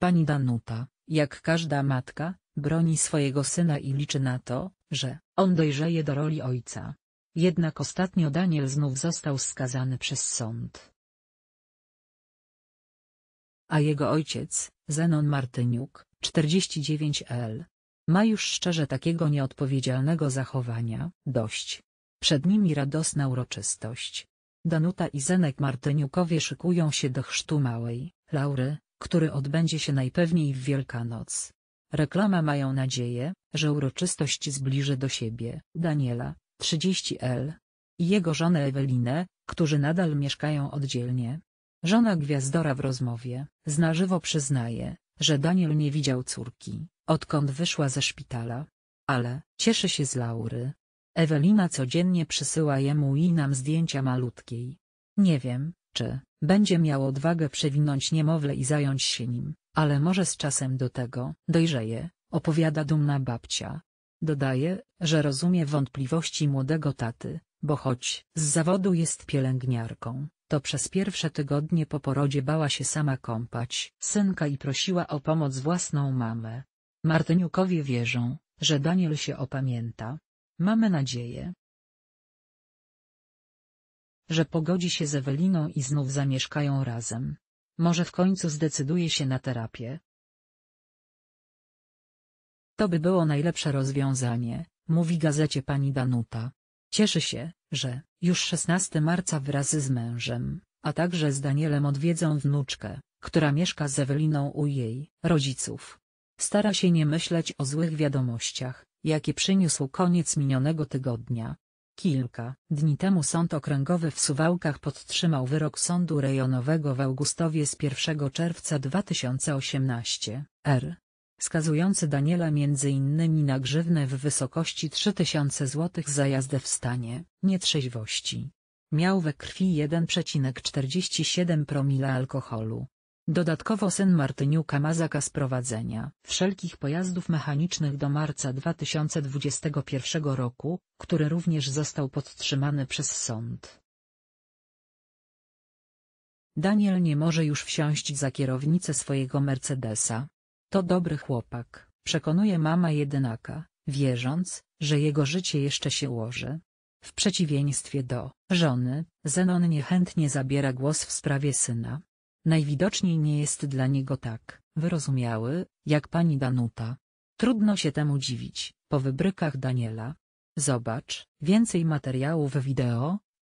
Pani Danuta, jak każda matka, broni swojego syna i liczy na to, że on dojrzeje do roli ojca. Jednak ostatnio Daniel znów został skazany przez sąd. A jego ojciec, Zenon Martyniuk, 49L. Ma już szczerze takiego nieodpowiedzialnego zachowania, dość. Przed nimi radosna uroczystość. Danuta i Zenek Martyniukowie szykują się do chrztu małej, Laury, który odbędzie się najpewniej w Wielkanoc. Reklama mają nadzieję, że uroczystość zbliży do siebie Daniela, 30L. I jego żonę Ewelinę, którzy nadal mieszkają oddzielnie. Żona Gwiazdora w rozmowie z na żywo przyznaje, że Daniel nie widział córki, odkąd wyszła ze szpitala. Ale cieszy się z Laury. Ewelina codziennie przysyła jemu i nam zdjęcia malutkiej. Nie wiem, czy będzie miał odwagę przewinąć niemowlę i zająć się nim, ale może z czasem do tego dojrzeje, opowiada dumna babcia. Dodaje, że rozumie wątpliwości młodego taty, bo choć z zawodu jest pielęgniarką, to przez pierwsze tygodnie po porodzie bała się sama kąpać synka i prosiła o pomoc własną mamę. Martyniukowie wierzą, że Daniel się opamięta. Mamy nadzieję, że pogodzi się z Eweliną i znów zamieszkają razem. Może w końcu zdecyduje się na terapię. To by było najlepsze rozwiązanie, mówi gazecie pani Danuta. Cieszy się, że już 16 marca wraz z mężem, a także z Danielem odwiedzą wnuczkę, która mieszka z Eweliną u jej rodziców. Stara się nie myśleć o złych wiadomościach, jakie przyniósł koniec minionego tygodnia. Kilka dni temu Sąd Okręgowy w Suwałkach podtrzymał wyrok Sądu Rejonowego w Augustowie z 1 czerwca 2018 r. skazujący Daniela m.in. na grzywnę w wysokości 3000 zł za jazdę w stanie nietrzeźwości. Miał we krwi 1,47 promila alkoholu. Dodatkowo sen Martyniuka ma zakaz prowadzenia wszelkich pojazdów mechanicznych do marca 2021 roku, który również został podtrzymany przez sąd. Daniel nie może już wsiąść za kierownicę swojego Mercedesa. To dobry chłopak, przekonuje mama jedynaka, wierząc, że jego życie jeszcze się ułoży. W przeciwieństwie do żony, Zenon niechętnie zabiera głos w sprawie syna, Najwidoczniej nie jest dla niego tak wyrozumiały, jak pani Danuta. Trudno się temu dziwić, po wybrykach Daniela. Zobacz, więcej materiałów wideo,